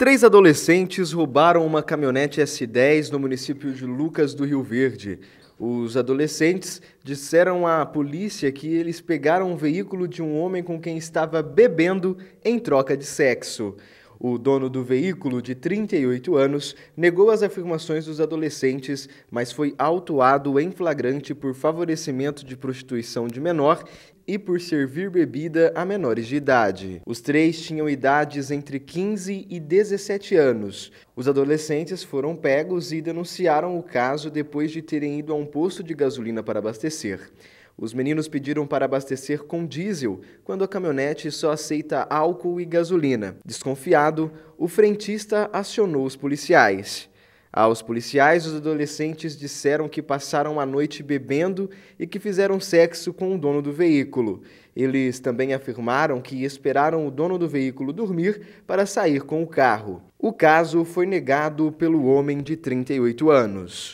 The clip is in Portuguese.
Três adolescentes roubaram uma caminhonete S10 no município de Lucas do Rio Verde. Os adolescentes disseram à polícia que eles pegaram o veículo de um homem com quem estava bebendo em troca de sexo. O dono do veículo, de 38 anos, negou as afirmações dos adolescentes, mas foi autuado em flagrante por favorecimento de prostituição de menor e por servir bebida a menores de idade. Os três tinham idades entre 15 e 17 anos. Os adolescentes foram pegos e denunciaram o caso depois de terem ido a um posto de gasolina para abastecer. Os meninos pediram para abastecer com diesel, quando a caminhonete só aceita álcool e gasolina. Desconfiado, o frentista acionou os policiais. Aos policiais, os adolescentes disseram que passaram a noite bebendo e que fizeram sexo com o dono do veículo. Eles também afirmaram que esperaram o dono do veículo dormir para sair com o carro. O caso foi negado pelo homem de 38 anos.